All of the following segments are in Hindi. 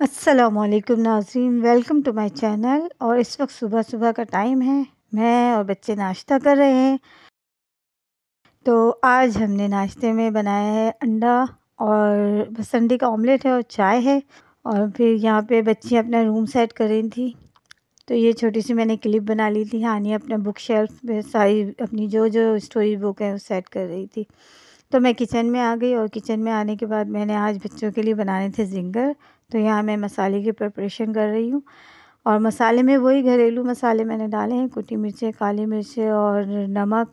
असलम नाजरीन वेलकम टू माय चैनल और इस वक्त सुबह सुबह का टाइम है मैं और बच्चे नाश्ता कर रहे हैं तो आज हमने नाश्ते में बनाया है अंडा और बस अंडे का ऑमलेट है और चाय है और फिर यहाँ पे बच्ची अपना रूम सेट कर रही थी तो ये छोटी सी मैंने क्लिप बना ली थी हानिया अपने बुक शेल्फ में सारी अपनी जो जो स्टोरी बुक है वो सेट कर रही थी तो मैं किचन में आ गई और किचन में आने के बाद मैंने आज बच्चों के लिए बनाने थे जिंगर तो यहाँ मैं मसाले की प्रिपरेशन कर रही हूँ और मसाले में वही घरेलू मसाले मैंने डाले हैं कुटी मिर्चें काली मिर्चें और नमक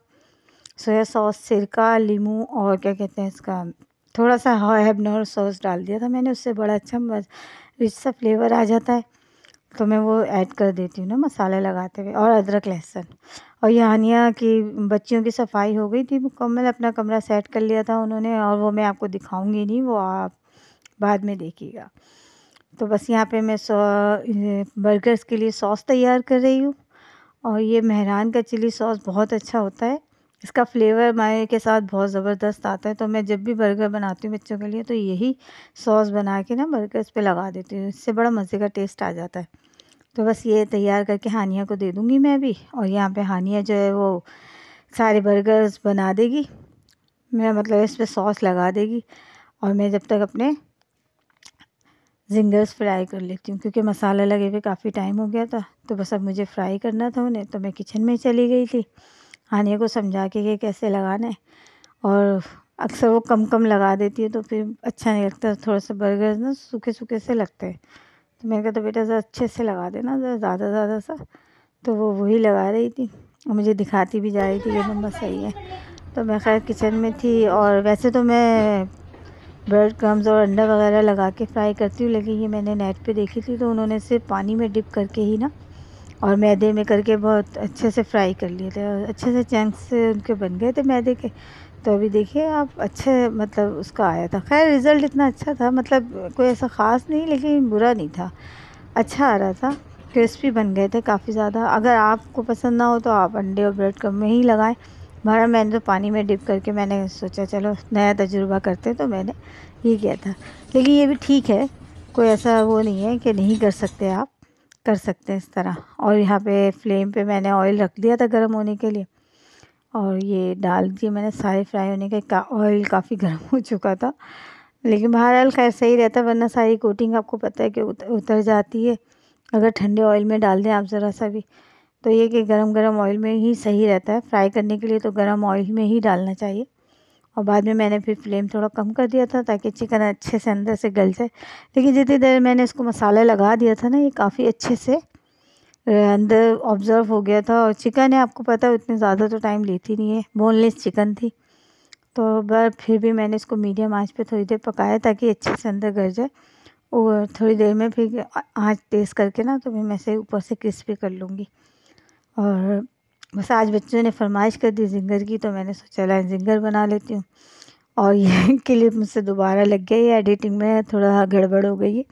सोया सॉस सिरका लीमू और क्या कहते हैं इसका थोड़ा सा हेबनोर सॉस डाल दिया था मैंने उससे बड़ा अच्छा रिच सा फ्लेवर आ जाता है तो मैं वो ऐड कर देती हूँ ना मसाले लगाते हुए और अदरक लहसुन और ये हानिया की बच्चियों की सफाई हो गई थी मुकम्मल अपना कमरा सेट कर लिया था उन्होंने और वो मैं आपको दिखाऊँगी नहीं वो आप बाद में देखिएगा तो बस यहाँ पे मैं बर्गर्स के लिए सॉस तैयार कर रही हूँ और ये मेहरान का चिली सॉस बहुत अच्छा होता है इसका फ्लेवर माए के साथ बहुत ज़बरदस्त आता है तो मैं जब भी बर्गर बनाती हूँ बच्चों के लिए तो यही सॉस बना के ना बर्गर्स पे लगा देती हूँ इससे बड़ा मज़े का टेस्ट आ जाता है तो बस ये तैयार करके हानिया को दे दूँगी मैं भी और यहाँ पे हानिया जो है वो सारे बर्गर्स बना देगी मैं मतलब इस पर सॉस लगा देगी और मैं जब तक अपने जिंगर्स फ्राई कर लेती हूँ क्योंकि मसाला लगे हुए काफ़ी टाइम हो गया था तो बस अब मुझे फ्राई करना था उन्हें तो मैं किचन में चली गई थी हानिया को समझा के कि कैसे लगाना है और अक्सर वो कम कम लगा देती है तो फिर अच्छा नहीं लगता थोड़ा सा बर्गर ना सूखे सूखे से लगते हैं तो मैंने कहा तो बेटा ज़रा अच्छे से लगा देना ज़रा ज़्यादा ज़्यादा सा तो वो वही लगा रही थी और मुझे दिखाती भी जा रही थी कि मम्मा सही है तो मैं खैर किचन में थी और वैसे तो मैं ब्रेड क्रम्स और अंडा वगैरह लगा के फ्राई करती हूँ लेकिन ये मैंने नेट पे देखी थी तो उन्होंने सिर्फ पानी में डिप करके ही ना और मैदे में करके बहुत अच्छे से फ्राई कर लिए थे और अच्छे से चंक्स से उनके बन गए थे मैदे के तो अभी देखिए आप अच्छे मतलब उसका आया था खैर रिज़ल्ट इतना अच्छा था मतलब कोई ऐसा ख़ास नहीं लेकिन बुरा नहीं था अच्छा आ रहा था क्रिस्पी बन गए थे काफ़ी ज़्यादा अगर आपको पसंद ना हो तो आप अंडे और ब्रेड क्रम में ही लगाएं भरा मैंने तो पानी में डिप करके मैंने सोचा चलो नया तजुर्बा करते तो मैंने ये किया था लेकिन ये भी ठीक है कोई ऐसा वो नहीं है कि नहीं कर सकते आप कर सकते हैं इस तरह और यहाँ पे फ्लेम पे मैंने ऑयल रख दिया था गर्म होने के लिए और ये डाल दिए मैंने सारे फ्राई होने के का ऑयल काफ़ी गर्म हो चुका था लेकिन बहरहाल खैर सही रहता वरना सारी कोटिंग आपको पता है कि उतर जाती है अगर ठंडे ऑयल में डाल दें आप ज़रा सा भी तो ये कि गरम गरम ऑयल में ही सही रहता है फ्राई करने के लिए तो गरम ऑयल में ही डालना चाहिए और बाद में मैंने फिर फ्लेम थोड़ा कम कर दिया था ताकि चिकन अच्छे से अंदर से गल जाए लेकिन जितनी देर मैंने इसको मसाला लगा दिया था ना ये काफ़ी अच्छे से अंदर ऑब्ज़र्व हो गया था और चिकन है आपको पता है उतने ज़्यादा तो टाइम लेती नहीं है बोनलेस चिकन थी तो बस फिर भी मैंने इसको मीडियम आँच पर थोड़ी देर पकाया ताकि अच्छे से अंदर गल जाए और थोड़ी देर में फिर आँच तेज़ करके ना तो फिर मैं से ऊपर से क्रिस्पी कर लूँगी और बस आज बच्चों ने फरमाइश कर दी जिंगर की तो मैंने सोचा लाइन जिंगर बना लेती हूँ और ये क्लिप मुझसे दोबारा लग गई है एडिटिंग में थोड़ा गड़बड़ हो गई है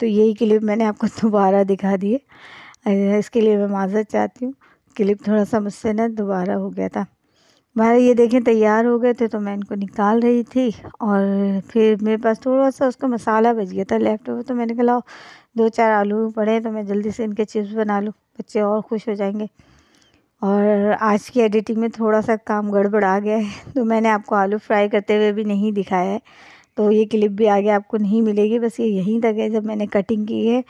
तो यही क्लिप मैंने आपको दोबारा दिखा दिए इसके लिए मैं माजत चाहती हूँ क्लिप थोड़ा सा मुझसे ना दोबारा हो गया था भाई ये देखें तैयार हो गए थे तो मैं इनको निकाल रही थी और फिर मेरे पास थोड़ा सा उसका मसाला बच गया था लेफ्ट ओवर तो मैंने कहा दो चार आलू पड़े तो मैं जल्दी से इनके चिप्स बना लूँ बच्चे और खुश हो जाएंगे और आज की एडिटिंग में थोड़ा सा काम गड़बड़ आ गया है तो मैंने आपको आलू फ्राई करते हुए भी नहीं दिखाया है तो ये क्लिप भी आगे आपको नहीं मिलेगी बस ये यहीं तक है जब मैंने कटिंग की है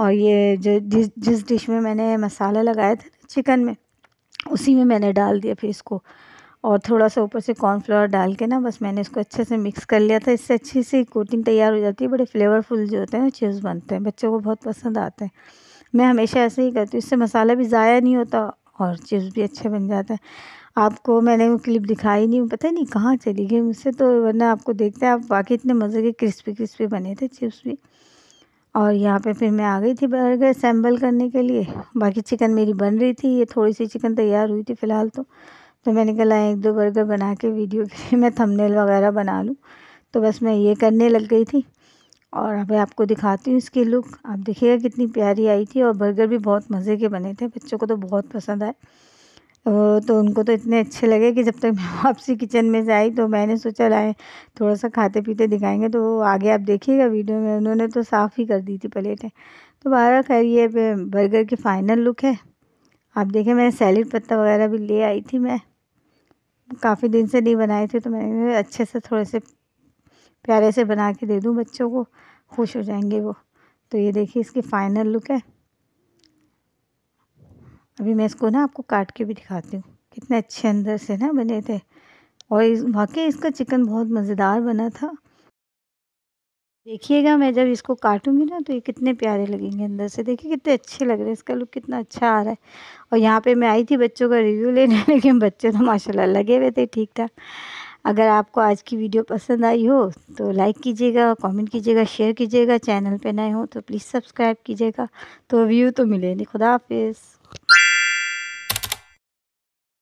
और ये जो जिस जिस डिश में मैंने मसाला लगाया था चिकन में उसी में मैंने डाल दिया फिर इसको और थोड़ा सा ऊपर से कॉर्नफ्लावर डाल के ना बस मैंने इसको अच्छे से मिक्स कर लिया था इससे अच्छी सी कोटिंग तैयार हो जाती है बड़े फ्लेवरफुल जो होते हैं चीज़ बनते हैं बच्चों को बहुत पसंद आते हैं मैं हमेशा ऐसे ही करती हूँ इससे मसाला भी ज़ाया नहीं होता और चीज़ भी अच्छा बन जाता है आपको मैंने वो क्लिप दिखाई नहीं पता नहीं कहाँ चली गई मुझसे तो वरना आपको देखते हैं आप बाकी इतने मज़े के क्रिस्पी क्रिस्पी बने थे चिप्स भी और यहाँ पे फिर मैं आ गई थी बर्गर सैम्बल करने के लिए बाकी चिकन मेरी बन रही थी ये थोड़ी सी चिकन तैयार हुई थी फ़िलहाल तो तो मैंने कहा एक दो बर्गर बना के वीडियो के लिए मैं थमनेल वगैरह बना लूँ तो बस मैं ये करने लग गई थी और अब आपको दिखाती हूँ इसकी लुक आप देखिएगा कितनी प्यारी आई थी और बर्गर भी बहुत मज़े के बने थे बच्चों को तो बहुत पसंद आए तो उनको तो इतने अच्छे लगे कि जब तक मैं वापसी किचन में से आई तो मैंने सोचा लाए थोड़ा सा खाते पीते दिखाएंगे तो आगे आप देखिएगा वीडियो में उन्होंने तो साफ़ ही कर दी थी प्लेटें तो बारह खैर ये बर्गर की फ़ाइनल लुक है आप देखें मैंने सैलड पत्ता वगैरह भी ले आई थी मैं काफ़ी दिन से नहीं बनाए थे तो मैंने अच्छे से थोड़े से प्यारे से बना के दे दूँ बच्चों को खुश हो जाएंगे वो तो ये देखिए इसकी फ़ाइनल लुक है अभी मैं इसको ना आपको काट के भी दिखाती हूँ कितने अच्छे अंदर से ना बने थे और इस वाकई इसका चिकन बहुत मज़ेदार बना था देखिएगा मैं जब इसको काटूंगी ना तो ये कितने प्यारे लगेंगे अंदर से देखिए कितने अच्छे लग रहे हैं इसका लुक कितना अच्छा आ रहा है और यहाँ पे मैं आई थी बच्चों का रिव्यू लेने लेकिन बच्चे तो माशाल्लाह लगे हुए थे ठीक ठाक अगर आपको आज की वीडियो पसंद आई हो तो लाइक कीजिएगा कमेंट कीजिएगा शेयर कीजिएगा चैनल पे नए हो तो प्लीज़ सब्सक्राइब कीजिएगा तो व्यू तो मिले नहीं खुदा हाफिज़